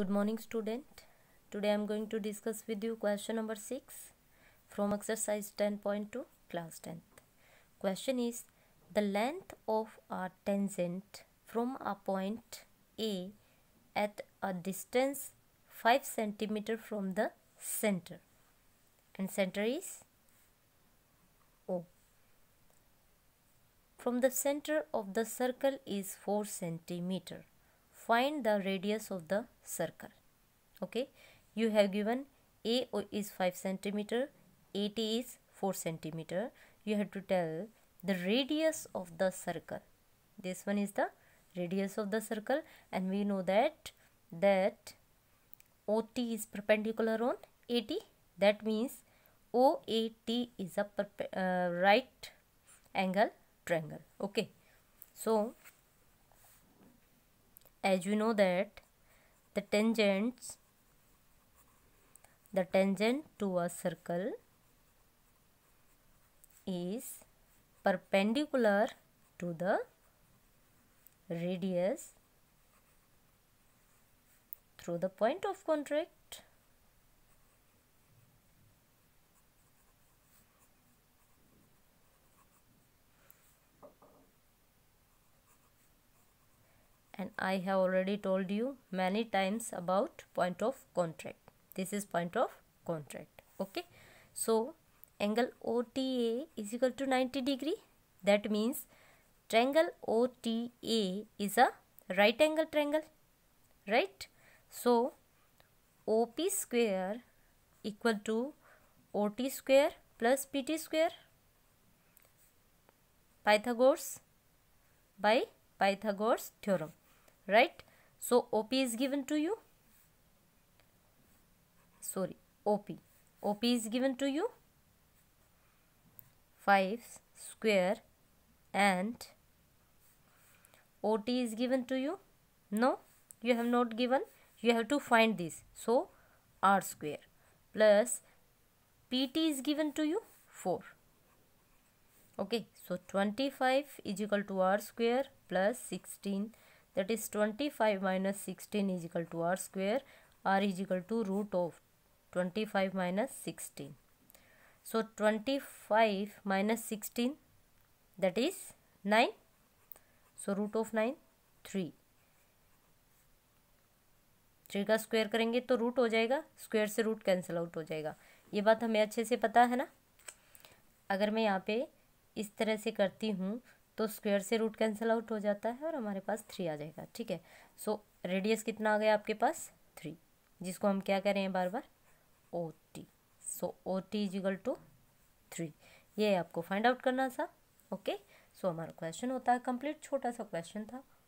good morning student today i'm going to discuss with you question number 6 from exercise 10.2 class 10th question is the length of a tangent from a point a at a distance 5 cm from the center and center is o from the center of the circle is 4 centimeter find the radius of the circle okay you have given a is 5 centimeter at is 4 centimeter you have to tell the radius of the circle this one is the radius of the circle and we know that that ot is perpendicular on at that means oat is a uh, right angle triangle okay so as you know that the tangents the tangent to a circle is perpendicular to the radius through the point of contract and I have already told you many times about point of contract. This is point of contract. Okay. So, angle OTA is equal to 90 degree. That means triangle OTA is a right angle triangle. Right. So, OP square equal to OT square plus PT square Pythagoras by Pythagoras theorem right so op is given to you sorry op op is given to you 5 square and ot is given to you no you have not given you have to find this so r square plus pt is given to you 4 okay so 25 is equal to r square plus 16 that is 25 minus 16 is equal to r square r is equal to root of 25 minus 16 so 25 minus 16 that is 9 so root of 9 3 three का square करेंगे तो root हो जाएगा square से root cancel out हो जाएगा ये बात हमें अच्छे से पता है ना अगर मैं यहाँ पे इस तरह से करती हूँ तो स्क्वेयर से रूट कैंसिल आउट हो जाता है और हमारे पास थ्री आ जाएगा ठीक है सो रेडियस कितना आ गया आपके पास थ्री जिसको हम क्या कह रहे हैं बार बार O T so O T is equal to three ये आपको फाइंड आउट करना था ओके सो हमारा क्वेश्चन होता है कंप्लीट छोटा सा क्वेश्चन था